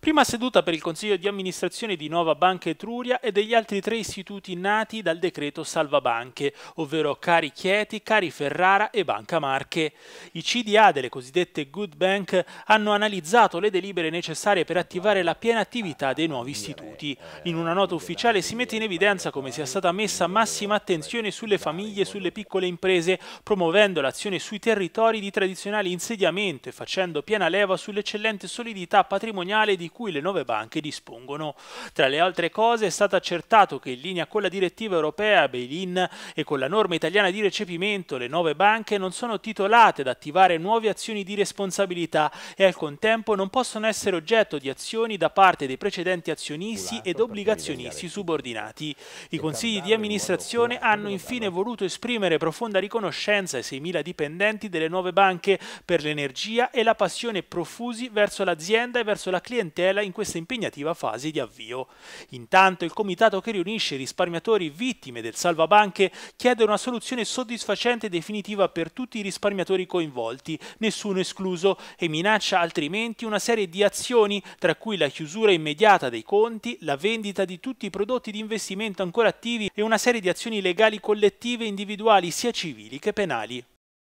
Prima seduta per il Consiglio di amministrazione di Nuova Banca Etruria e degli altri tre istituti nati dal decreto Salva Banche, ovvero Cari Chieti, Cari Ferrara e Banca Marche. I CDA delle cosiddette Good Bank hanno analizzato le delibere necessarie per attivare la piena attività dei nuovi istituti. In una nota ufficiale si mette in evidenza come sia stata messa massima attenzione sulle famiglie e sulle piccole imprese, promuovendo l'azione sui territori di tradizionale insediamento e facendo piena leva sull'eccellente solidità patrimoniale di cui le nuove banche dispongono. Tra le altre cose è stato accertato che in linea con la direttiva europea Bail-in e con la norma italiana di recepimento le nuove banche non sono titolate ad attivare nuove azioni di responsabilità e al contempo non possono essere oggetto di azioni da parte dei precedenti azionisti ed obbligazionisti subordinati. I consigli di amministrazione hanno infine voluto esprimere profonda riconoscenza ai 6.000 dipendenti delle nuove banche per l'energia e la passione profusi verso l'azienda e verso la clientela clientela in questa impegnativa fase di avvio. Intanto il comitato che riunisce i risparmiatori vittime del salvabanche chiede una soluzione soddisfacente e definitiva per tutti i risparmiatori coinvolti, nessuno escluso, e minaccia altrimenti una serie di azioni tra cui la chiusura immediata dei conti, la vendita di tutti i prodotti di investimento ancora attivi e una serie di azioni legali collettive e individuali sia civili che penali.